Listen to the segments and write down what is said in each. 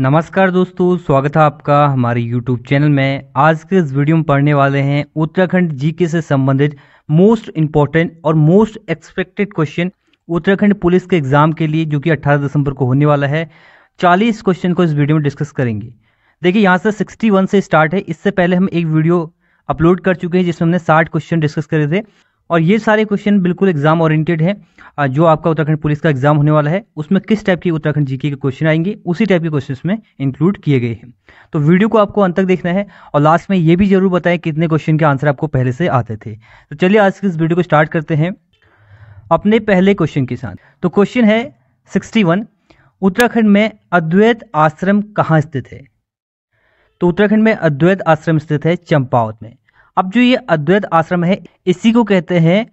नमस्कार दोस्तों स्वागत है आपका हमारे YouTube चैनल में आज के इस वीडियो में पढ़ने वाले हैं उत्तराखंड जीके से संबंधित मोस्ट इम्पॉर्टेंट और most expected question Uttarakhand police के एग्जाम के लिए जो कि 18 दिसंबर को होने वाला है 40 क्वेश्चन को इस वीडियो में डिस्कस करेंगे देखिए यहाँ से सिक्सटी से स्टार्ट है इससे पहले हम एक वीडियो अपलोड कर चुके हैं जिसमें हमने साठ क्वेश्चन डिस्कस करे थे और ये सारे क्वेश्चन बिल्कुल एग्जाम ओरिएंटेड है जो आपका उत्तराखंड पुलिस का एग्जाम होने वाला है उसमें किस टाइप की उत्तराखंड जीके के क्वेश्चन आएंगे उसी टाइप के क्वेश्चन में इंक्लूड किए गए हैं तो वीडियो को आपको अंत तक देखना है और लास्ट में ये भी जरूर बताएं कितने क्वेश्चन के आंसर आपको पहले से आते थे तो चलिए आज की इस वीडियो को स्टार्ट करते हैं अपने पहले क्वेश्चन के साथ तो क्वेश्चन है सिक्सटी वन उत्तराखंड में अद्वैत आश्रम कहाँ स्थित है तो उत्तराखंड में अद्वैत आश्रम स्थित है चंपावत में अब जो ये अद्वैत आश्रम है इसी को कहते हैं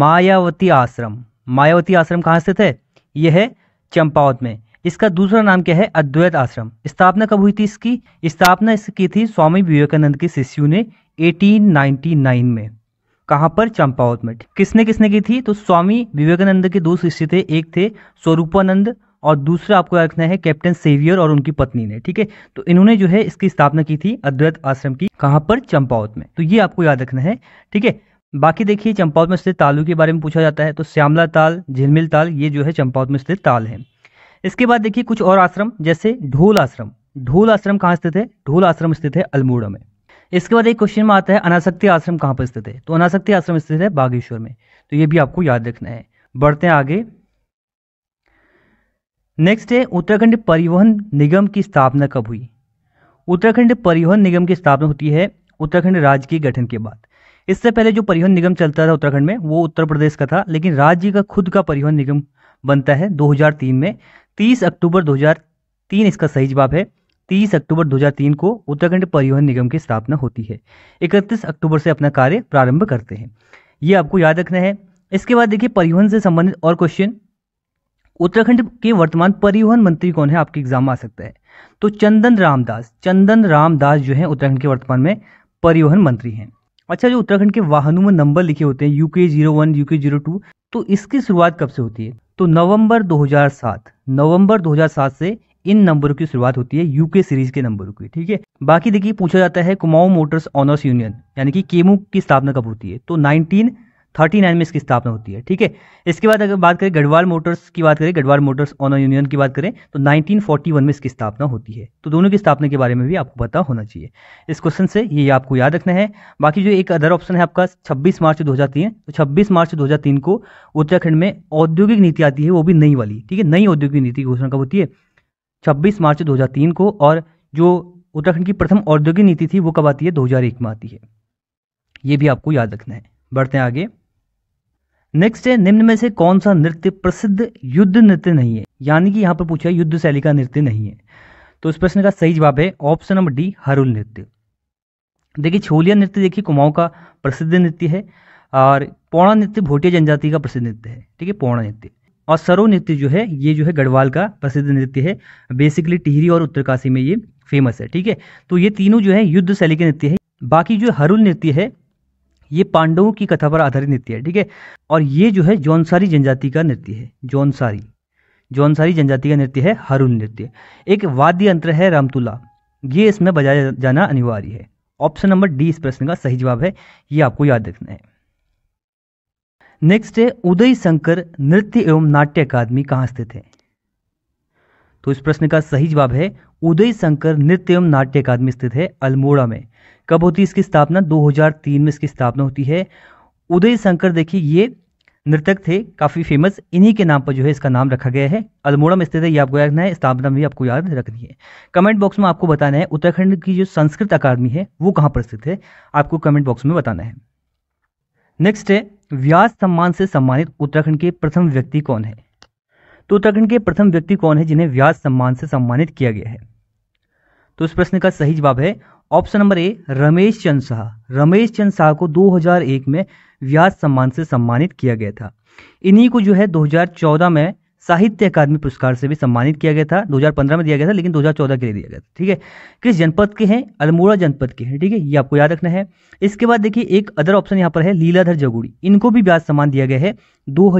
मायावती आश्रम मायावती आश्रम कहाँ स्थित है यह है चंपावत में इसका दूसरा नाम क्या है अद्वैत आश्रम स्थापना कब हुई थी इसकी स्थापना इसकी थी स्वामी विवेकानंद के शिष्यु ने 1899 में कहाँ पर चंपावत में किसने किसने की थी तो स्वामी विवेकानंद के दो शिष्य थे एक थे स्वरूपानंद और दूसरा आपको याद रखना है कैप्टन सेवियर और उनकी पत्नी ने ठीक है तो इन्होंने जो है इसकी स्थापना की थी अद्वैत आश्रम की कहाँ पर चंपावत में तो ये आपको याद रखना है ठीक है बाकी देखिए चंपावत में स्थित तालों के बारे में पूछा जाता है तो श्यामला ताल झिलमिल ताल ये जो है चंपावत में स्थित ताल है इसके बाद देखिए कुछ और आश्रम जैसे ढोल आश्रम ढोल आश्रम कहाँ स्थित है ढोल आश्रम स्थित है अल्मोड़ा में इसके बाद एक क्वेश्चन में आता है अनासक्ति आश्रम कहाँ पर स्थित है तो अनासक्ति आश्रम स्थित है बागेश्वर में तो ये भी आपको याद रखना है बढ़ते हैं आगे नेक्स्ट है उत्तराखंड परिवहन निगम की स्थापना कब हुई उत्तराखंड परिवहन निगम की स्थापना होती है उत्तराखंड राज्य के गठन के बाद इससे पहले जो परिवहन निगम चलता था उत्तराखंड में वो उत्तर प्रदेश का था लेकिन राज्य का खुद का परिवहन निगम बनता है 2003 में 30 अक्टूबर 2003 इसका सही जवाब है 30 अक्टूबर 2003 को उत्तराखंड परिवहन निगम की स्थापना होती है 31 अक्टूबर से अपना कार्य प्रारंभ करते हैं ये आपको याद रखना है इसके बाद देखिए परिवहन से संबंधित और क्वेश्चन उत्तराखंड के वर्तमान परिवहन मंत्री कौन है आपके एग्जाम में आ सकता है तो चंदन रामदास चंदन रामदास जो है उत्तराखंड के वर्तमान में परिवहन मंत्री हैं अच्छा जो उत्तराखंड के वाहनों में नंबर लिखे होते हैं U K zero one U K zero two तो इसकी शुरुआत कब से होती है तो नवंबर 2007 नवंबर 2007 से इन नंबरों की शुरुआत होती है यूके सीरीज के नंबरों की ठीक है बाकी देखिए पूछा जाता है कुमाऊं मोटर्स ऑनर्स यूनियन यानी कि केमू की स्थापना कब होती है तो 19 थर्टी नाइन में इसकी स्थापना होती है ठीक है इसके बाद अगर बात करें गढ़वाल मोटर्स की बात करें गढ़वाल मोटर्स ऑनर यूनियन की बात करें तो 1941 में इसकी स्थापना होती है तो दोनों की स्थापना के बारे में भी आपको पता होना चाहिए इस क्वेश्चन से ये आपको याद रखना है बाकी जो एक अदर ऑप्शन है आपका छब्बीस मार्च दो तो छब्बीस मार्च दो को उत्तराखंड में औद्योगिक नीति आती है वो भी नई वाली ठीक है नई औद्योगिक नीति की घोषणा कब होती है छब्बीस मार्च दो को और जो उत्तराखंड की प्रथम औद्योगिक नीति थी वो कब आती है एक में आती है ये भी आपको याद रखना है बढ़ते हैं आगे नेक्स्ट है निम्न में से कौन सा नृत्य प्रसिद्ध युद्ध नृत्य नहीं है यानी कि यहाँ पर पूछा युद्ध शैली का नृत्य नहीं है तो इस प्रश्न का सही जवाब है ऑप्शन नंबर डी हरुल नृत्य देखिए छोलिया नृत्य देखिए कुमाऊं का प्रसिद्ध नृत्य है और पौणा नृत्य भोटिया जनजाति का प्रसिद्ध नृत्य है ठीक है पौणा नृत्य और सरो नृत्य जो है ये जो है गढ़वाल का प्रसिद्ध नृत्य है बेसिकली टिहरी और उत्तरकाशी में ये फेमस है ठीक है तो ये तीनों जो है युद्ध शैली के नृत्य है बाकी जो हरुल नृत्य है ये पांडवों की कथा पर आधारित नृत्य है ठीक है और ये जो है जौनसारी जनजाति का नृत्य है जौनसारी जौनसारी जनजाति का नृत्य है हरुल नृत्य एक वाद्य यंत्र है रामतुला ये इसमें बजाया जाना अनिवार्य है ऑप्शन नंबर डी इस प्रश्न का सही जवाब है ये आपको याद रखना है नेक्स्ट है उदय शंकर नृत्य एवं नाट्य अकादमी कहां स्थित है तो इस प्रश्न का सही जवाब है उदय शंकर नृत्य एवं नाट्य अकादमी स्थित है अल्मोड़ा में कब होती है इसकी स्थापना 2003 में इसकी स्थापना होती है उदय शंकर देखिए ये नृतक थे काफ़ी फेमस इन्हीं के नाम पर जो है इसका नाम रखा गया है अल्मोड़ा में स्थित है ये आपको याद रखना है स्थापना भी आपको याद रखनी है कमेंट बॉक्स में आपको बताना है उत्तराखंड की जो संस्कृत अकादमी है वो कहाँ पर स्थित है आपको कमेंट बॉक्स में बताना है नेक्स्ट है व्यास सम्मान से सम्मानित उत्तराखंड के प्रथम व्यक्ति कौन है तो उत्तराखंड के प्रथम व्यक्ति कौन है जिन्हें व्यास सम्मान से सम्मानित किया गया है तो इस प्रश्न का सही जवाब है option number A Ramesh Chand Shah Ramesh Chand Shah को 2001 में व्यास सम्मान से सम्मानित किया गया था इन्हीं को जो है 2014 में साहित्य अकादमी पुरस्कार से भी सम्मानित किया गया था 2015 में दिया गया था लेकिन 2014 के लिए दिया गया था ठीक है किस जनपद के हैं अल्मोड़ा जनपद के हैं ठीक है ये आपको याद रखना है इसके बाद देखिए एक अदर ऑप्शन यहाँ पर है लीलाधर जगुड़ी इनको भी ब्याज सम्मान दिया गया है दो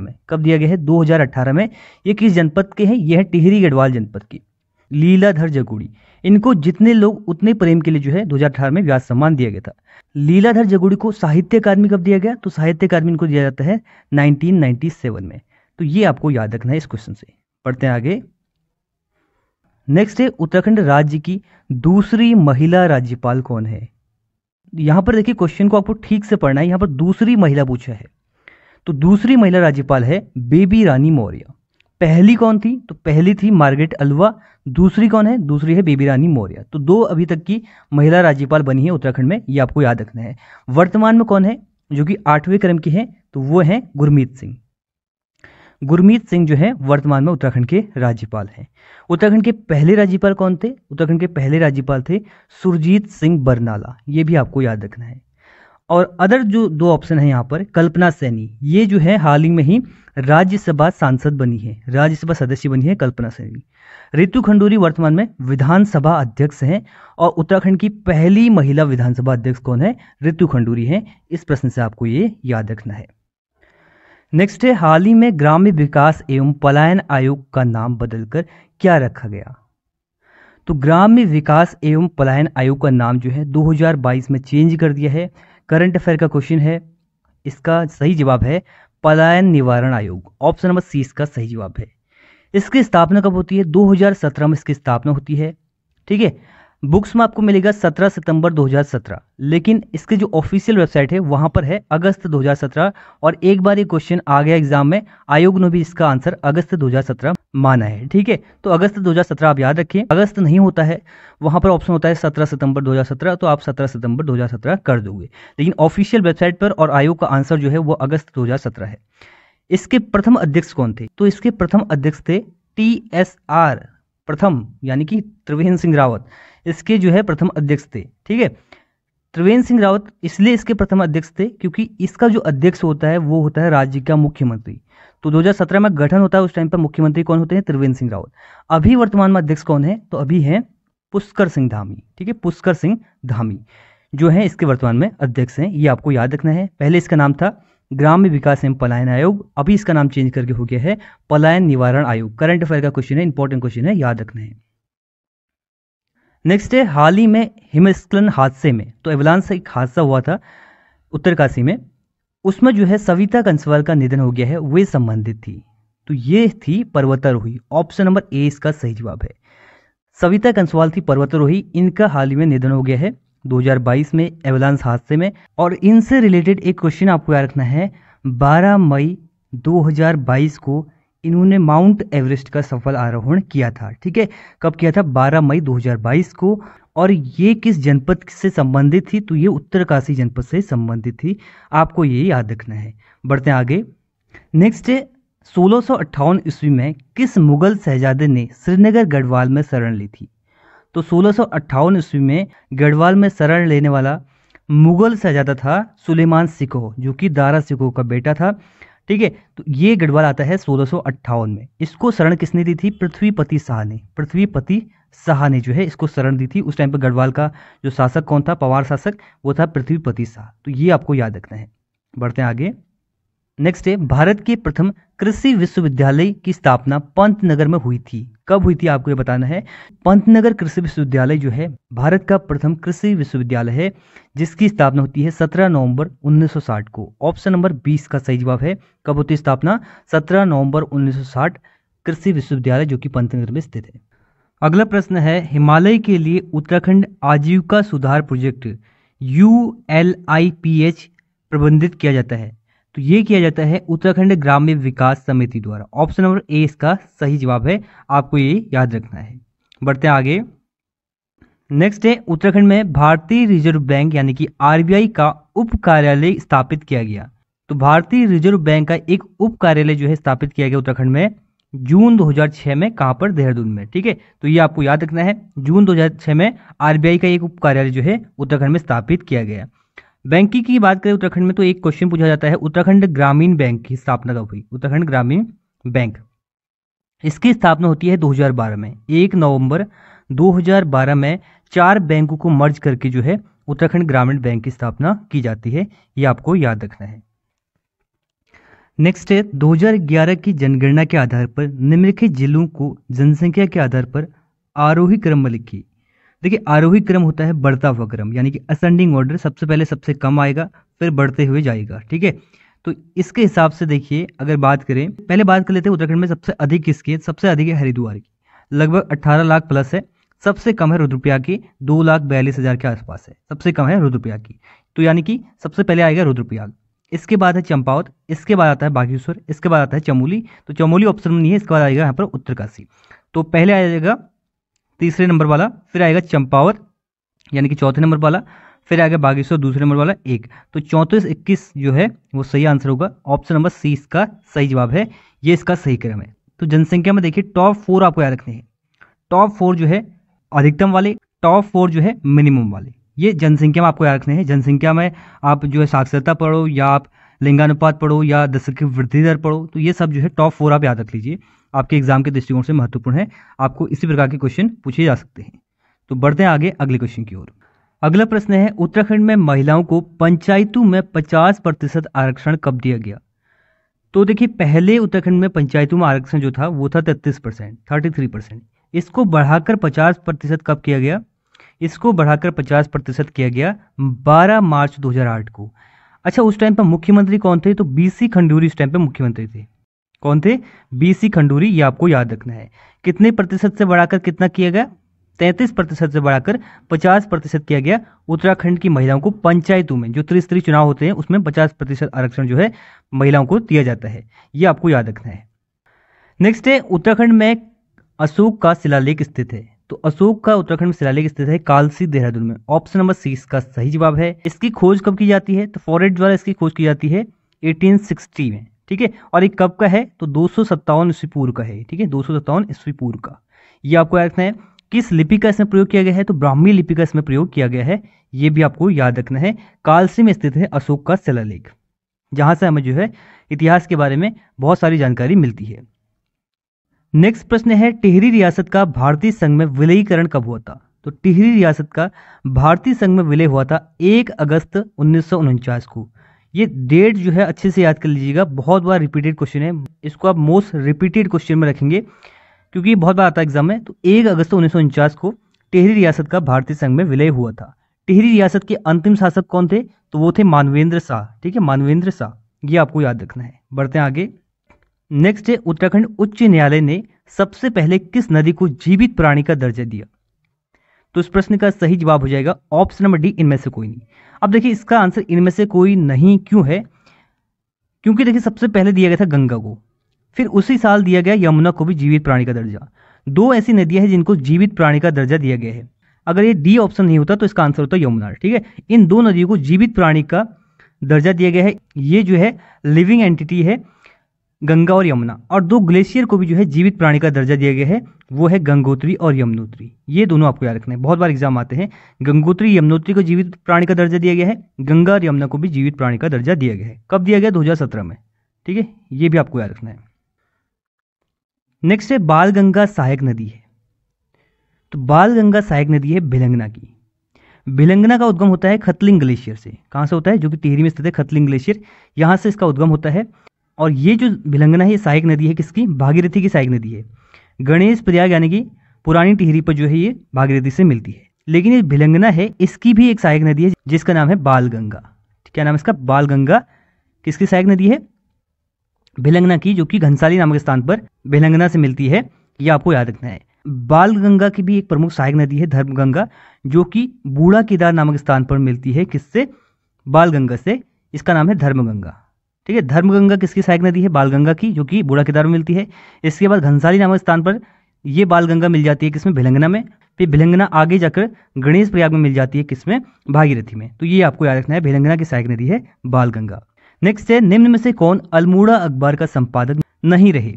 में कब दिया गया है दो में ये किस जनपद के हैं ये है टिहरी गढ़वाल जनपद की लीलाधर जगुड़ी इनको जितने लोग उतने प्रेम के लिए जो है 2018 में व्यास सम्मान दिया गया था लीलाधर जगुड़ी को साहित्य अकादमी कब दिया गया तो साहित्य अकादमी इनको दिया जाता है 1997 में तो ये आपको याद रखना है इस क्वेश्चन से पढ़ते हैं आगे नेक्स्ट है उत्तराखंड राज्य की दूसरी महिला राज्यपाल कौन है यहां पर देखिए क्वेश्चन को आपको ठीक से पढ़ना है यहां पर दूसरी महिला पूछा है तो दूसरी महिला राज्यपाल है बेबी रानी मौर्य पहली कौन थी तो पहली थी मार्गेट अलवा दूसरी कौन है दूसरी है बेबी रानी मौर्य तो दो अभी तक की महिला राज्यपाल बनी है उत्तराखंड में ये आपको याद रखना है वर्तमान में कौन है जो कि आठवें क्रम की है तो वो है गुरमीत सिंह गुरमीत सिंह जो है वर्तमान में उत्तराखंड के राज्यपाल हैं उत्तराखंड के पहले राज्यपाल कौन थे उत्तराखंड के पहले राज्यपाल थे सुरजीत सिंह बरनाला ये भी आपको याद रखना है और अदर जो दो ऑप्शन है यहाँ पर कल्पना सैनी ये जो है हाल ही में ही राज्यसभा सांसद बनी है राज्यसभा सदस्य बनी है कल्पना सैनी रितु खंडूरी वर्तमान में विधानसभा अध्यक्ष हैं और उत्तराखंड की पहली महिला विधानसभा अध्यक्ष कौन है रितु खंडूरी हैं इस प्रश्न से आपको ये याद रखना है नेक्स्ट है हाल ही में ग्राम्य विकास एवं पलायन आयोग का नाम बदलकर क्या रखा गया तो ग्राम्य विकास एवं पलायन आयोग का नाम जो है 2022 में चेंज कर दिया है करंट अफेयर का क्वेश्चन है इसका सही जवाब है पलायन निवारण आयोग ऑप्शन नंबर सी इसका सही जवाब है इसकी स्थापना कब होती है 2017 में इसकी स्थापना होती है ठीक है बुक्स में आपको मिलेगा 17 सितंबर 2017 लेकिन इसके जो ऑफिशियल वेबसाइट है वहां पर है अगस्त 2017 और एक बार ये क्वेश्चन आ गया एग्जाम में आयोग ने भी इसका आंसर अगस्त 2017 माना है ठीक है तो अगस्त 2017 आप याद रखिए अगस्त नहीं होता है वहां पर ऑप्शन होता है 17 सितंबर 2017 तो आप 17 सितंबर 2017 कर दोगे लेकिन ऑफिशियल वेबसाइट पर और आयोग का आंसर जो है वो अगस्त दो है इसके प्रथम अध्यक्ष कौन थे तो इसके प्रथम अध्यक्ष थे टी एस आर प्रथम यानी कि त्रिवेन्द्र सिंह रावत इसके जो है प्रथम अध्यक्ष थे ठीक है त्रिवेंद्र सिंह रावत इसलिए इसके प्रथम अध्यक्ष थे क्योंकि इसका जो अध्यक्ष होता है वो होता है राज्य का मुख्यमंत्री तो 2017 में गठन होता है उस टाइम पर मुख्यमंत्री कौन होते हैं त्रिवेंद्र सिंह रावत अभी वर्तमान में अध्यक्ष कौन है तो अभी है पुष्कर सिंह धामी ठीक है पुष्कर सिंह धामी जो है इसके वर्तमान में अध्यक्ष हैं ये आपको याद रखना है पहले इसका नाम था ग्राम्य विकास एवं पलायन आयोग अभी इसका नाम चेंज करके हो गया है पलायन निवारण आयोग करंट अफेयर का क्वेश्चन है इंपॉर्टेंट क्वेश्चन है याद रखना है नेक्स्ट है हाल ही में हिमस्खलन हादसे में तो एवलान से एक हादसा हुआ था उत्तरकाशी में उसमें जो है सविता कंसवाल का निधन हो गया है वे संबंधित थी तो ये थी पर्वतारोही ऑप्शन नंबर ए इसका सही जवाब है सविता कंसवाल थी पर्वतारोही इनका हाल ही में निधन हो गया है 2022 में एवलांस हादसे में और इनसे रिलेटेड एक क्वेश्चन आपको याद रखना है 12 मई 2022 को इन्होंने माउंट एवरेस्ट का सफल आरोहण किया था ठीक है कब किया था 12 मई 2022 को और ये किस जनपद से संबंधित थी तो ये उत्तरकाशी जनपद से संबंधित थी आपको ये याद रखना है बढ़ते हैं आगे नेक्स्ट है सोलह ईस्वी में किस मुगल शहजादे ने श्रीनगर गढ़वाल में शरण ली थी तो सोलह ईस्वी में गढ़वाल में शरण लेने वाला मुगल शहजादा था सुलेमान सिको जो कि दारा सिको का बेटा था ठीक है तो ये गढ़वाल आता है सोलह में इसको शरण किसने दी थी पृथ्वीपति शाह ने पृथ्वीपति शाह ने जो है इसको शरण दी थी उस टाइम पर गढ़वाल का जो शासक कौन था पवार शासक वो था पृथ्वीपति शाह तो ये आपको याद रखना है बढ़ते हैं आगे नेक्स्ट है भारत के प्रथम कृषि विश्वविद्यालय की स्थापना पंतनगर में हुई थी कब हुई थी आपको ये बताना है पंतनगर कृषि विश्वविद्यालय जो है भारत का प्रथम कृषि विश्वविद्यालय है जिसकी स्थापना होती है 17 नवंबर 1960 को ऑप्शन नंबर 20 का सही जवाब है कब होती है स्थापना 17 नवंबर 1960 कृषि विश्वविद्यालय जो कि पंतनगर में स्थित है अगला प्रश्न है हिमालय के लिए उत्तराखंड आजीविका सुधार प्रोजेक्ट यू प्रबंधित किया जाता है तो ये किया जाता है उत्तराखंड ग्राम्य विकास समिति द्वारा ऑप्शन नंबर ए इसका सही जवाब है आपको ये याद रखना है बढ़ते हैं आगे नेक्स्ट है उत्तराखंड में भारतीय रिजर्व बैंक यानी कि आरबीआई का उप कार्यालय स्थापित किया गया तो भारतीय रिजर्व बैंक का एक उप कार्यालय जो है स्थापित किया गया उत्तराखंड में जून 2006 में कहां पर देहरादून में ठीक है तो ये आपको याद रखना है जून 2006 में आरबीआई का एक उप कार्यालय जो है उत्तराखंड में स्थापित किया गया बैंकिंग की बात करें उत्तराखंड में तो एक क्वेश्चन पूछा जाता है उत्तराखंड ग्रामीण बैंक की स्थापना कब हुई उत्तराखंड ग्रामीण बैंक इसकी स्थापना होती है 2012 में एक नवंबर 2012 में चार बैंकों को मर्ज करके जो है उत्तराखंड ग्रामीण बैंक की स्थापना की जाती है ये आपको याद रखना है नेक्स्ट है दो की जनगणना के आधार पर निम्नलिखित जिलों को जनसंख्या के आधार पर आरोही क्रम में लिखी देखिए आरोही क्रम होता है बढ़ता हुआ क्रम यानी कि असेंडिंग ऑर्डर सबसे पहले सबसे कम आएगा फिर बढ़ते हुए जाएगा ठीक है तो इसके हिसाब से देखिए अगर बात करें पहले बात कर लेते हैं उत्तराखंड में सबसे अधिक किसकी है सबसे अधिक है हरिद्वार की लगभग 18 लाख प्लस है सबसे कम है रुद्रप्रयाग की दो लाख बयालीस हज़ार के आसपास है सबसे कम है रुद्रप्रयाग की तो यानी कि सबसे पहले आएगा रुद्रप्रयाग इसके बाद है चंपावत इसके बाद आता है बागेश्वर इसके बाद आता है चमोली तो चमोली ऑप्शन में नहीं है इसके बाद आएगा यहाँ पर उत्तरकाशी तो पहले आ जाएगा तीसरे नंबर वाला फिर आएगा चंपावत यानी कि चौथे नंबर वाला फिर आएगा बागेश्वर दूसरे नंबर वाला एक तो चौंतीस इक्कीस जो है वो सही आंसर होगा ऑप्शन नंबर सी इसका सही जवाब है ये इसका सही क्रम है तो जनसंख्या में देखिए टॉप फोर आपको याद रखने हैं टॉप फोर जो है अधिकतम वाले टॉप फोर जो है मिनिमम वाले ये जनसंख्या में आपको याद रखने हैं जनसंख्या में आप जो है साक्षरता पढ़ो या आप लिंगानुपात पढ़ो या दशक की वृद्धि दर पढ़ो तो ये सब जो है टॉप फोर आप याद रख लीजिए आपके एग्जाम के दृष्टिकोण से महत्वपूर्ण है आपको इसी प्रकार के क्वेश्चन पूछे जा सकते हैं तो बढ़ते हैं आगे अगले क्वेश्चन की ओर अगला प्रश्न है उत्तराखंड में महिलाओं को पंचायतों में पचास प्रतिशत आरक्षण कब दिया गया तो देखिए पहले उत्तराखंड में पंचायतों में आरक्षण जो था वो था तैतीस परसेंट थर्टी थ्री परसेंट इसको बढ़ाकर पचास प्रतिशत कब किया गया इसको बढ़ाकर पचास प्रतिशत किया गया बारह मार्च दो को अच्छा उस टाइम पर मुख्यमंत्री कौन थे तो बीसी खंडूरी उस टाइम पर मुख्यमंत्री थे कौन थे बीसी खंडूरी ये आपको याद रखना है कितने प्रतिशत से बढ़ाकर कितना किया गया तैंतीस प्रतिशत से बढ़ाकर पचास प्रतिशत किया गया उत्तराखंड की महिलाओं को पंचायतों में जो त्रिस्तरीय चुनाव होते हैं उसमें पचास प्रतिशत आरक्षण जो है महिलाओं को दिया जाता है ये आपको याद रखना है नेक्स्ट है उत्तराखंड में अशोक का शिलालेख स्थित है तो अशोक का उत्तराखंड में शिलालेख स्थित है कालसी देहरादून में ऑप्शन नंबर सी इसका सही जवाब है इसकी खोज कब की जाती है तो फॉरेट द्वारा इसकी खोज की जाती है एटीन में ठीक है और ये कब का है तो दो सौ सत्तावन ईस्वी पूर्व का है ठीक है दो सौ सत्तावन ईस्वी पूर्व का ये आपको याद रखना है किस लिपि का इसमें प्रयोग किया गया है तो ब्राह्मी लिपि का इसमें प्रयोग किया गया है ये भी आपको याद रखना है कालसी में स्थित है अशोक का शिलालेख जहां से हमें जो है इतिहास के बारे में बहुत सारी जानकारी मिलती है नेक्स्ट प्रश्न है टिहरी रियासत का भारतीय संघ में विलयीकरण कब हुआ था तो टिहरी रियासत का भारतीय संघ में विलय हुआ था एक अगस्त उन्नीस को ये डेट जो है अच्छे से याद कर लीजिएगा बहुत बार रिपीटेड क्वेश्चन है इसको आप मोस्ट रिपीटेड क्वेश्चन में रखेंगे क्योंकि बहुत बार आता है एग्जाम में तो एक अगस्त उन्नीस को टेहरी रियासत का भारतीय संघ में विलय हुआ था टेहरी रियासत के अंतिम शासक कौन थे तो वो थे मानवेंद्र शाह ठीक है मानवेंद्र शाह ये आपको याद रखना है बढ़ते हैं आगे नेक्स्ट है उत्तराखंड उच्च न्यायालय ने सबसे पहले किस नदी को जीवित प्राणी का दर्जा दिया तो इस प्रश्न का सही जवाब हो जाएगा ऑप्शन नंबर डी इनमें से कोई नहीं अब देखिए इसका आंसर इनमें से कोई नहीं क्यों है क्योंकि देखिए सबसे पहले दिया गया था गंगा को फिर उसी साल दिया गया यमुना को भी जीवित प्राणी का दर्जा दो ऐसी नदियां हैं जिनको जीवित प्राणी का दर्जा दिया गया है अगर ये डी ऑप्शन नहीं होता तो इसका आंसर होता यमुना ठीक है इन दो नदियों को जीवित प्राणी का दर्जा दिया गया है ये जो है लिविंग एंटिटी है गंगा और यमुना और दो ग्लेशियर को भी जो है जीवित प्राणी का दर्जा दिया गया है वो है गंगोत्री और यमुनोत्री ये दोनों आपको याद रखना है बहुत बार एग्जाम आते हैं गंगोत्री यमुनोत्री को जीवित प्राणी का दर्जा दिया गया है गंगा और यमुना को भी जीवित प्राणी का दर्जा दिया गया है कब दिया गया दो में ठीक है ये भी आपको याद रखना है नेक्स्ट है बाल गंगा सहायक नदी है तो बाल गंगा सहायक नदी है भिलंगना की भिलंगना का उद्गम होता है खतलिंग ग्लेशियर से कहां से होता है जो कि टिहरी में स्थित है खतलिंग ग्लेशियर यहां से इसका उद्गम होता है और ये जो भिलंगना है ये सहायक नदी है किसकी भागीरथी की सहायक नदी है गणेश प्रयाग यानी कि पुरानी टिहरी पर जो है ये भागीरथी से मिलती है लेकिन ये भिलंगना है इसकी भी एक सहायक नदी है जिसका नाम है बाल गंगा क्या नाम इसका बाल गंगा किसकी सहायक नदी है भिलंगना की जो कि घनसाली नामक स्थान पर भिलंगना से मिलती है ये आपको याद रखना है बाल गंगा की भी एक प्रमुख सहायक नदी है धर्म गंगा जो कि बूढ़ा केदार नामक स्थान पर मिलती है किससे बाल गंगा से इसका नाम है धर्म गंगा ठीक है धर्मगंगा किसकी सहायक नदी है बाल गंगा की जो कि बूढ़ा केदार में मिलती है इसके बाद घनसाली नामक स्थान पर यह बाल गंगा मिल जाती है किसमें भिलंगना में फिर भिलंगना आगे जाकर गणेश प्रयाग में मिल जाती है किसमें भागीरथी में तो ये आपको याद रखना है भिलंगना की सहायक नदी है बाल गंगा नेक्स्ट है निम्न में से कौन अल्मोड़ा अखबार का संपादक नहीं रहे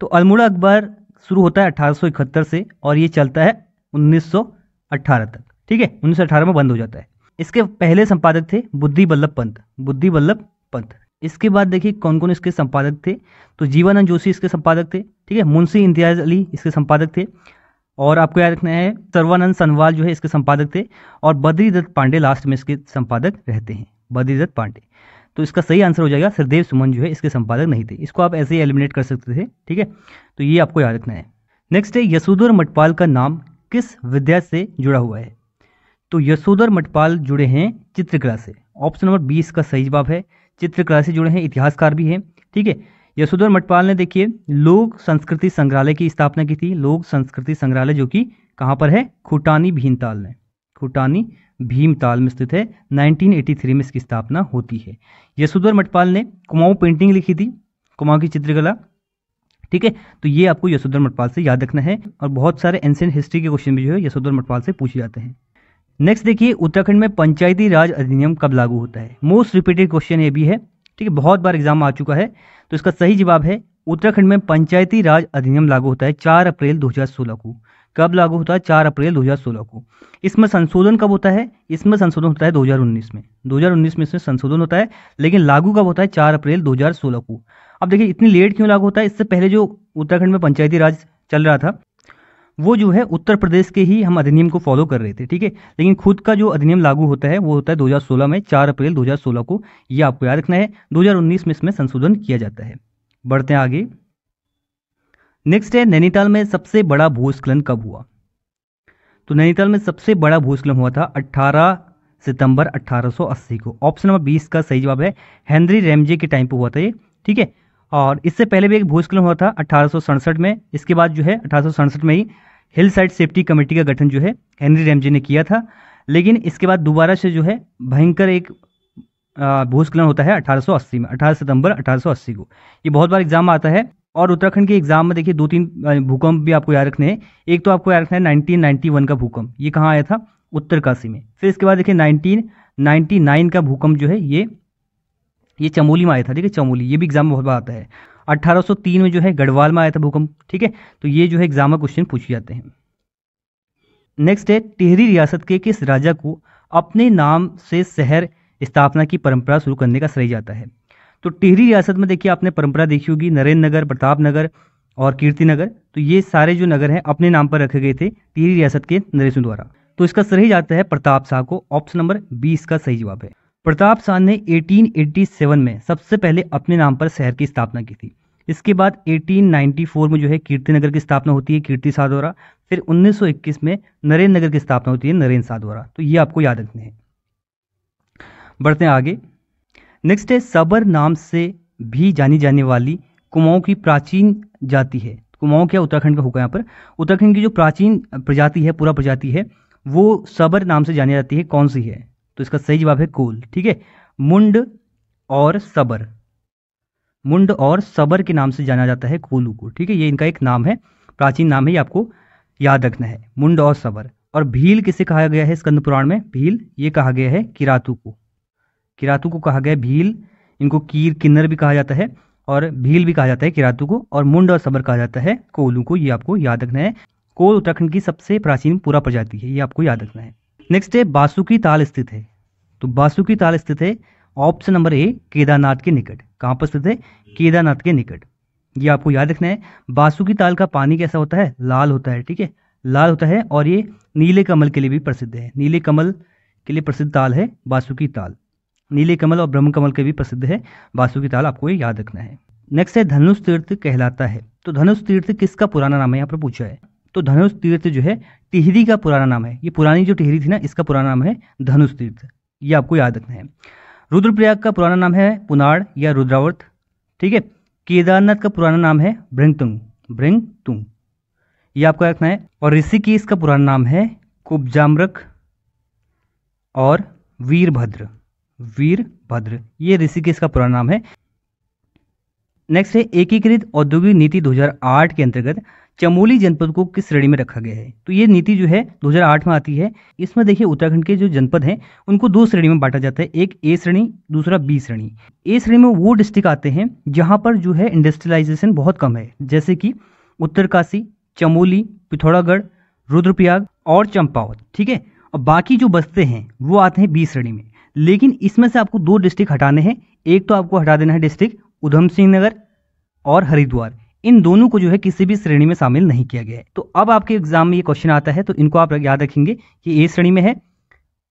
तो अल्मोड़ा अखबार शुरू होता है अठारह से और ये चलता है 1918 तक ठीक है 1918 में बंद हो जाता है इसके पहले संपादक थे बुद्धि बल्लभ पंत बुद्धि बल्लभ पंत इसके बाद देखिए कौन कौन इसके संपादक थे तो जीवानंद जोशी इसके संपादक थे ठीक है मुंशी इम्तियाज अली इसके संपादक थे और आपको याद रखना है सर्वानंद सनवाल जो है इसके संपादक थे और बद्री पांडे लास्ट में इसके संपादक रहते हैं बद्री पांडे तो इसका सही आंसर हो जाएगा सरदेव सुमन जो है इसके संपादक नहीं थे इसको आप ऐसे ही एलिमिनेट कर सकते थे ठीक है तो ये आपको याद रखना है नेक्स्ट है यशोधर मटपाल का नाम किस विद्या से जुड़ा हुआ है तो यशोधर मटपाल जुड़े हैं चित्रकला से ऑप्शन नंबर बी इसका सही जवाब है चित्रकला से जुड़े हैं इतिहासकार भी हैं ठीक है यशोधर मटपाल ने देखिए लोक संस्कृति संग्रहालय की स्थापना की थी लोक संस्कृति संग्रहालय जो कि कहाँ पर है खुटानी भीमताल में खुटानी भीमताल में स्थित है 1983 में इसकी स्थापना होती है यशोधर मटपाल ने कुमाऊं पेंटिंग लिखी थी कुमाऊँ की चित्रकला ठीक है तो ये आपको यशोधर मटपाल से याद रखना है और बहुत सारे एंशियंट हिस्ट्री के क्वेश्चन भी जो है यशोधर मटपाल से पूछे जाते हैं नेक्स्ट देखिए उत्तराखंड में पंचायती राज अधिनियम कब लागू होता है मोस्ट रिपीटेड क्वेश्चन ये भी है ठीक है बहुत बार एग्जाम आ चुका है तो इसका सही जवाब है उत्तराखंड में पंचायती राज अधिनियम लागू होता है चार अप्रैल दो को कब लागू होता है चार अप्रैल दो को इसमें संशोधन कब होता है इसमें संशोधन होता है दो में दो में इसमें संशोधन होता है लेकिन लागू कब होता है चार अप्रैल दो को अब देखिए इतनी लेट क्यों लागू होता है इससे पहले जो उत्तराखंड में पंचायती राज चल रहा था वो जो है उत्तर प्रदेश के ही हम अधिनियम को फॉलो कर रहे थे ठीक है लेकिन खुद का जो अधिनियम लागू होता है वो होता है 2016 में 4 अप्रैल 2016 को ये आपको याद रखना है 2019 में इसमें संशोधन किया जाता है बढ़ते हैं आगे नेक्स्ट है नैनीताल में सबसे बड़ा भूस्खलन कब हुआ तो नैनीताल में सबसे बड़ा भूस्खलन हुआ था अट्ठारह सितंबर अट्ठारह को ऑप्शन नंबर बीस का सही जवाब है हेनरी रेमजे के टाइम पर हुआ था ये ठीक है और इससे पहले भी एक भूस्खलन हुआ था अठारह में इसके बाद जो है अठारह में ही हिल साइड सेफ्टी कमेटी का गठन जो है हेनरी रेमजी ने किया था लेकिन इसके बाद दोबारा से जो है भयंकर एक भूस्खलन होता है 1880 में 18 सितंबर 1880 को ये बहुत बार एग्जाम आता है और उत्तराखंड के एग्जाम में देखिए दो तीन भूकंप भी आपको याद रखने हैं एक तो आपको याद रखना है 1991 का भूकंप ये कहाँ आया था उत्तरकाशी में फिर इसके बाद देखिए 1999 का भूकंप जो है ये ये चमोली में आया था ठीक है चमोली ये भी एग्जाम में बहुत बार आता है 1803 में जो है गढ़वाल में आया था भूकंप ठीक है तो ये जो है एग्जाम में क्वेश्चन पूछे जाते हैं नेक्स्ट है टिहरी रियासत के किस राजा को अपने नाम से शहर स्थापना की परंपरा शुरू करने का श्रेय जाता है तो टिहरी रियासत में देखिए आपने परंपरा देखी होगी नरेंद्र नगर प्रताप नगर और कीर्ति नगर तो ये सारे जो नगर हैं अपने नाम पर रखे गए थे टिहरी रियासत के नरेशों द्वारा तो इसका सही जाता है प्रताप शाह को ऑप्शन नंबर बी इसका सही जवाब है प्रताप शाह ने 1887 में सबसे पहले अपने नाम पर शहर की स्थापना की थी इसके बाद 1894 में जो है कीर्ति नगर की स्थापना होती है कीर्ति शाह द्वारा फिर 1921 में नरेंद्र नगर की स्थापना होती है नरेंद्र शाह द्वारा तो ये आपको याद रखने हैं बढ़ते हैं आगे नेक्स्ट है सबर नाम से भी जानी जाने वाली कुमाऊं की प्राचीन जाति है कुमाऊं क्या उत्तराखंड का होगा यहाँ पर उत्तराखंड की जो प्राचीन प्रजाति है पूरा प्रजाति है वो सबर नाम से जानी जाती है कौन सी है तो इसका सही जवाब है कोल ठीक है मुंड और सबर मुंड और सबर के नाम से जाना जाता है कोलू को ठीक है ये इनका एक नाम है प्राचीन नाम है ये आपको याद रखना है मुंड और सबर और भील किसे कहा गया है स्कंद पुराण में भील ये कहा गया है किरातु को किरातु को कहा गया भील इनको कीर किन्नर भी कहा जाता है और भील भी कहा जाता है किरातु को और मुंड और सबर कहा जाता है कोलू को ये आपको याद रखना है कोल उत्तराखंड की सबसे प्राचीन पूरा प्रजाति है ये आपको याद रखना है नेक्स्ट है बासुकी ताल स्थित है तो बासुकी ताल स्थित है ऑप्शन नंबर ए केदारनाथ के निकट कहाँ पर स्थित है केदारनाथ के निकट ये आपको याद रखना है बासुकी ताल का पानी कैसा होता है लाल होता है ठीक है लाल होता है और ये नीले कमल के लिए भी प्रसिद्ध है नीले कमल के लिए प्रसिद्ध ताल है बासुकी ताल नीले कमल और ब्रह्म कमल के भी प्रसिद्ध है बासुकी ताल आपको ये याद रखना है नेक्स्ट है धनुष तीर्थ कहलाता है तो धनुष तीर्थ किसका पुराना नाम है यहाँ पर पूछा है तो धनुष तीर्थ जो है टिहरी का पुराना नाम है ये पुरानी जो टिहरी थी ना इसका पुराना नाम है धनुष तीर्थ ये आपको याद रखना है रुद्रप्रयाग का पुराना नाम है पुनाड़ या रुद्रावर्त ठीक है केदारनाथ का पुराना नाम है ब्रिंगतुंग ब्रिंगतुंग ये आपको रखना है और ऋषिकेश का पुराना नाम है कुब्जामरक और वीरभद्र वीरभद्र ये ऋषिकेश का पुराना नाम है नेक्स्ट है एकीकृत औद्योगिक नीति 2008 के अंतर्गत चमोली जनपद को किस श्रेणी में रखा गया है तो ये नीति जो है 2008 में आती है इसमें देखिए उत्तराखंड के जो जनपद हैं उनको दो श्रेणी में बांटा जाता है एक ए श्रेणी दूसरा बी श्रेणी ए श्रेणी में वो डिस्ट्रिक्ट आते हैं जहाँ पर जो है इंडस्ट्रियलाइजेशन बहुत कम है जैसे कि उत्तरकाशी चमोली पिथौरागढ़ रुद्रप्रयाग और चंपावत ठीक है और बाकी जो बस्ते हैं वो आते हैं बी श्रेणी में लेकिन इसमें से आपको दो डिस्ट्रिक्ट हटाने हैं एक तो आपको हटा देना है डिस्ट्रिक्ट उधम सिंह नगर और हरिद्वार इन दोनों को जो है किसी भी श्रेणी में शामिल नहीं किया गया है तो अब आपके एग्जाम में ये क्वेश्चन आता है तो इनको आप याद रखेंगे कि ए श्रेणी में है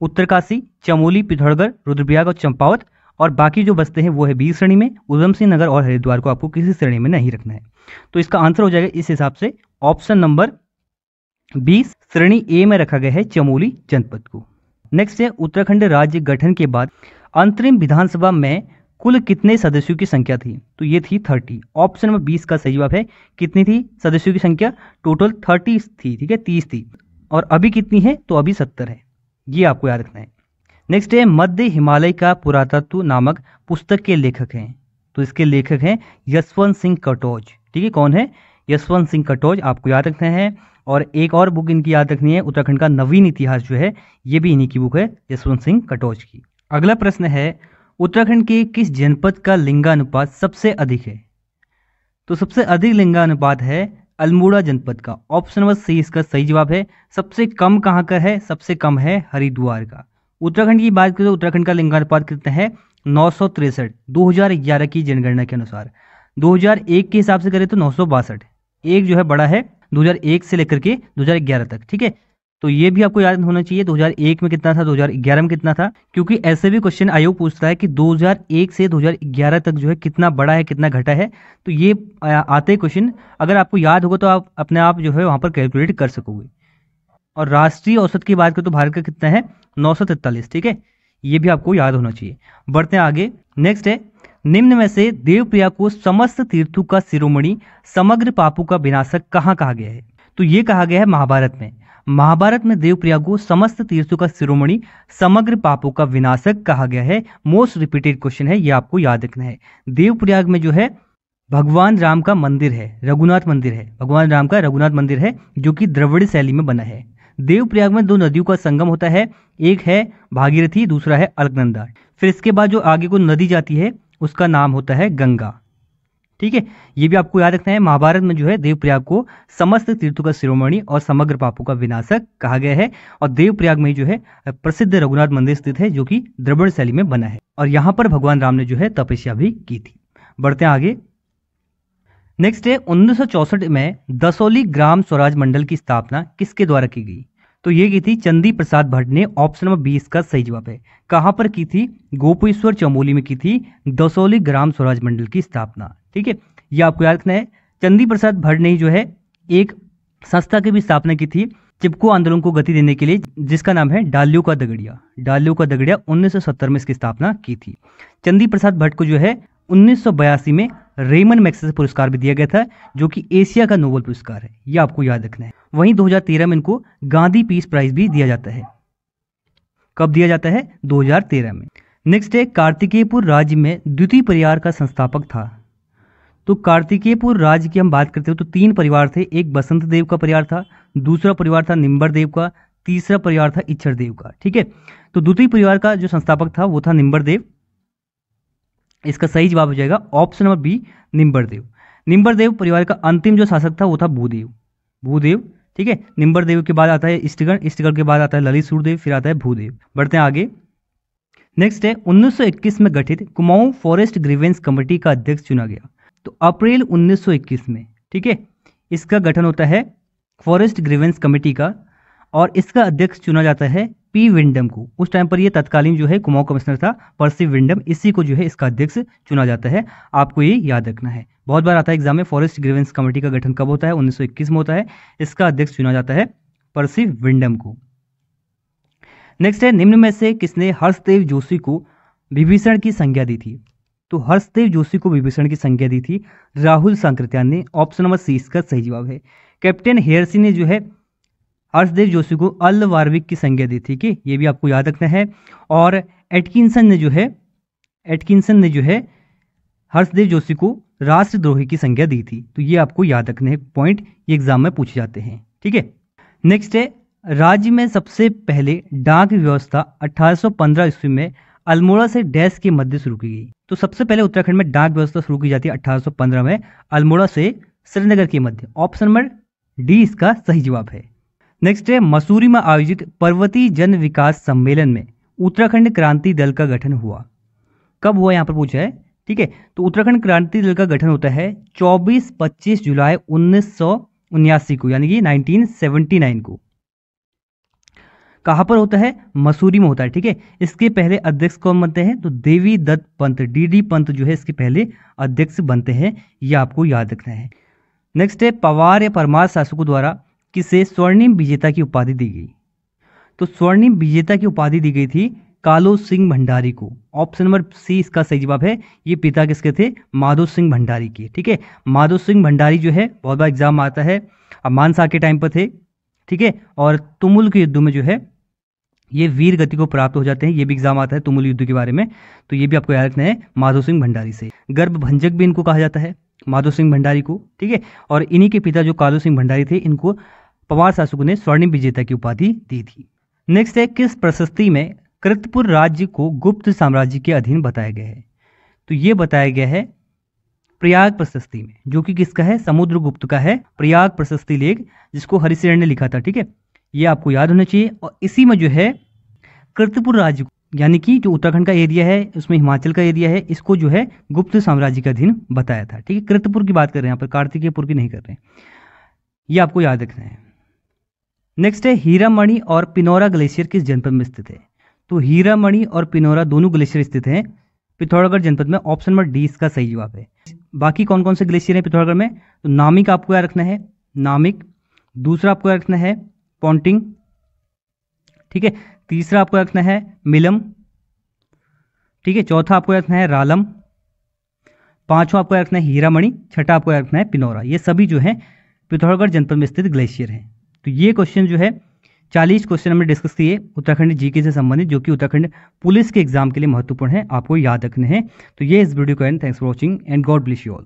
उत्तरकाशी चमोली पिथौड़गढ़ रुद्रप्रयाग और चंपावत और बाकी जो बसते हैं वो है बी श्रेणी में उधम सिंह नगर और हरिद्वार को आपको किसी श्रेणी में नहीं रखना है तो इसका आंसर हो जाएगा इस हिसाब से ऑप्शन नंबर बीस श्रेणी ए में रखा गया है चमोली जनपद को नेक्स्ट है उत्तराखंड राज्य गठन के बाद अंतरिम विधानसभा में कुल कितने सदस्यों की संख्या थी तो ये थी थर्टी ऑप्शन नंबर बीस का सही जवाब है कितनी थी सदस्यों की संख्या टोटल थर्टी थी ठीक है तीस थी और अभी कितनी है तो अभी सत्तर है ये आपको याद रखना है नेक्स्ट है मध्य हिमालय का पुरातत्व नामक पुस्तक के लेखक हैं तो इसके लेखक हैं यशवंत सिंह कटोज ठीक है कौन है यशवंत सिंह कटोज आपको याद रखना है और एक और बुक इनकी याद रखनी है उत्तराखंड का नवीन इतिहास जो है ये भी इन्हीं की बुक है यशवंत सिंह कटोज की अगला प्रश्न है उत्तराखंड के किस जनपद का लिंगानुपात सबसे अधिक है तो सबसे अधिक लिंगानुपात है अल्मोड़ा जनपद का ऑप्शन नंबर सी इसका सही जवाब है सबसे कम कहाँ का है सबसे कम है हरिद्वार का उत्तराखंड की बात करें तो उत्तराखंड का लिंगानुपात कितना है नौ सौ तिरसठ दो हजार ग्यारह की जनगणना के अनुसार दो हजार एक के हिसाब से करें तो नौ सौ बासठ एक जो है बड़ा है दो हजार एक से लेकर के दो हजार ग्यारह तक ठीक है तो ये भी आपको याद होना चाहिए 2001 में कितना था 2011 में कितना था क्योंकि ऐसे भी क्वेश्चन आयोग पूछता है कि 2001 से 2011 तक जो है कितना बड़ा है कितना घटा है तो ये आते क्वेश्चन अगर आपको याद होगा तो आप अपने आप जो है वहां पर कैलकुलेट कर सकोगे और राष्ट्रीय औसत की बात करें तो भारत का कितना है नौ ठीक है ये भी आपको याद होना चाहिए बढ़ते हैं आगे नेक्स्ट है निम्न में से देवप्रिया को समस्त तीर्थों का शिरोमणि समग्र पापू का विनाशक कहाँ कहा गया है तो ये कहा गया है महाभारत में महाभारत में देवप्रिया को समस्त तीर्थों का शिरोमणि समग्र पापों का विनाशक कहा गया है मोस्ट रिपीटेड क्वेश्चन है यह आपको याद रखना है देवप्रयाग में जो है भगवान राम का मंदिर है रघुनाथ मंदिर है भगवान राम का रघुनाथ मंदिर है जो कि द्रविड़ शैली में बना है देवप्रयाग में दो नदियों का संगम होता है एक है भागीरथी दूसरा है अलकनंदा फिर इसके बाद जो आगे को नदी जाती है उसका नाम होता है गंगा ठीक है ये भी आपको याद रखना है महाभारत में जो है देवप्रयाग को समस्त तीर्थों का शिरोमणि और समग्र पापों का विनाशक कहा गया है और देवप्रयाग में जो है प्रसिद्ध रघुनाथ मंदिर स्थित है जो कि द्रविड़ शैली में बना है और यहाँ पर भगवान राम ने जो है तपस्या भी की थी बढ़ते आगे नेक्स्ट है उन्नीस में दसौली ग्राम स्वराज मंडल की स्थापना किसके द्वारा की गई तो ये की थी चंदी प्रसाद भट्ट ने ऑप्शन नंबर बीस का सही जवाब है कहाँ पर की थी गोपेश्वर चमोली में की थी दसौली ग्राम स्वराज मंडल की स्थापना ठीक है ये आपको याद रखना है चंदी प्रसाद भट्ट ने जो है एक संस्था की भी स्थापना की थी चिपको आंदोलन को गति देने के लिए जिसका नाम है डालियो का दगड़िया डालियो का दगड़िया 1970 में इसकी स्थापना की थी चंदी प्रसाद भट्ट को जो है 1982 में रेमन मैक्सेस पुरस्कार भी दिया गया था जो कि एशिया का नोबल पुरस्कार है यह आपको याद रखना है वहीं 2013 में इनको गांधी पीस प्राइज भी दिया जाता है कब दिया जाता है 2013 में नेक्स्ट है कार्तिकेयपुर राज्य में द्वितीय परिवार का संस्थापक था तो कार्तिकेयपुर राज्य की हम बात करते हो तो तीन परिवार थे एक बसंत देव का परिवार था दूसरा परिवार था निम्बर देव का तीसरा परिवार था इच्छर देव का ठीक है तो द्वितीय परिवार का जो संस्थापक था वो था निम्बर देव इसका सही जवाब हो जाएगा ऑप्शन नंबर बी निम्बरदेव निम्बरदेव परिवार का अंतिम जो शासक था वो था भूदेव भूदेव ठीक है निम्बरदेव के बाद आता है इष्टगण इष्टगण के बाद आता है ललित सूरदेव फिर आता है भूदेव बढ़ते हैं आगे नेक्स्ट है 1921 में गठित कुमाऊं फॉरेस्ट ग्रीवेंस कमेटी का अध्यक्ष चुना गया तो अप्रैल 1921 में ठीक है इसका गठन होता है फॉरेस्ट ग्रीवेंस कमेटी का और इसका अध्यक्ष चुना जाता है पी विंडम को उस टाइम पर ये तत्कालीन जो है कुमाऊं कमिश्नर था परसी विंडम इसी को जो है इसका अध्यक्ष चुना जाता है आपको ये याद रखना है बहुत बार आता है एग्जाम में फॉरेस्ट ग्रीवेंस कमेटी का गठन कब होता है 1921 में होता है इसका अध्यक्ष चुना जाता है परसी विंडम को नेक्स्ट है निम्न में से किसने हर्षदेव जोशी को विभीषण की संज्ञा दी थी तो हर्षदेव जोशी को विभीषण की संज्ञा दी थी राहुल सांकृत्यान ने ऑप्शन नंबर सी इसका सही जवाब है कैप्टन हेयरसी ने जो है हर्षदेव जोशी को अल वार्विक की संज्ञा दी थी कि ये भी आपको याद रखना है और एटकिंसन ने जो है एटकिंसन ने जो है हर्षदेव जोशी को राष्ट्रद्रोही की संज्ञा दी थी तो ये आपको याद रखने है पॉइंट ये एग्जाम में पूछे जाते हैं ठीक है नेक्स्ट है राज्य में सबसे पहले डाक व्यवस्था 1815 ईस्वी में अल्मोड़ा से डैश के मध्य शुरू की गई तो सबसे पहले उत्तराखंड में डाक व्यवस्था शुरू की जाती है 1815 में अल्मोड़ा से श्रीनगर के मध्य ऑप्शन नंबर डी इसका सही जवाब है नेक्स्ट है मसूरी में आयोजित पर्वतीय जन विकास सम्मेलन में उत्तराखंड क्रांति दल का गठन हुआ कब हुआ यहाँ पर पूछा है ठीक है तो उत्तराखंड क्रांति दल का गठन होता है 24-25 जुलाई उन्नीस को यानी कि 1979 को कहाँ पर होता है मसूरी में होता है ठीक है इसके पहले अध्यक्ष कौन बनते हैं तो देवी दत्त पंत डी डी पंत जो है इसके पहले अध्यक्ष बनते हैं ये आपको याद रखना है नेक्स्ट है पवार या परमार शासकों द्वारा किसे स्वर्णिम विजेता की उपाधि दी गई तो स्वर्णिम विजेता की उपाधि दी गई थी कालो सिंह भंडारी को ऑप्शन नंबर सी इसका सही जवाब है ये पिता किसके थे माधो सिंह भंडारी के ठीक है माधो सिंह भंडारी जो है बहुत बार एग्जाम आता है अब मानसा के टाइम पर थे ठीक है और तुमुल के युद्ध में जो है ये वीर गति को प्राप्त हो जाते हैं ये भी एग्जाम आता है तुमुल युद्ध के बारे में तो ये भी आपको याद रखना है माधो सिंह भंडारी से गर्भ भंजक भी इनको कहा जाता है माधो सिंह भंडारी को ठीक है और इन्हीं के पिता जो कालो सिंह भंडारी थे इनको पवार शासकों ने स्वर्णिम विजेता की उपाधि दी थी नेक्स्ट है किस प्रशस्ति में कृतपुर राज्य को गुप्त साम्राज्य के अधीन बताया गया है तो ये बताया गया है प्रयाग प्रशस्ति में जो कि किसका है समुद्रगुप्त का है प्रयाग प्रशस्ति लेख जिसको हरिशरण ने लिखा था ठीक है ये आपको याद होना चाहिए और इसी में जो है कृतपुर राज्य यानी कि जो उत्तराखंड का एरिया है उसमें हिमाचल का एरिया है इसको जो है गुप्त साम्राज्य का अधीन बताया था ठीक है कृतपुर की बात कर रहे हैं यहाँ पर कार्तिकेयपुर की नहीं कर रहे हैं ये आपको याद रखना है नेक्स्ट है हीरामणि और पिनौरा ग्लेशियर किस जनपद में स्थित है तो हीरामणि और पिनौरा दोनों ग्लेशियर स्थित हैं पिथौरागढ़ जनपद में ऑप्शन नंबर डी इसका सही जवाब है बाकी कौन कौन से ग्लेशियर हैं पिथौरागढ़ में तो नामिक आपको याद रखना है नामिक दूसरा आपको याद रखना है पॉन्टिंग ठीक है तीसरा आपको रखना है मिलम ठीक है चौथा आपको रखना है रालम पांचवा आपको रखना है हीरामणि छठा आपको रखना है पिनौरा ये सभी जो है पिथौरागढ़ जनपद में स्थित ग्लेशियर हैं तो ये क्वेश्चन जो है चालीस क्वेश्चन हमने डिस्कस किए उत्तराखंड जीके से संबंधित जो कि उत्तराखंड पुलिस के एग्जाम के लिए महत्वपूर्ण है आपको याद रखने हैं तो ये इस वीडियो को and thanks for watching and God bless you all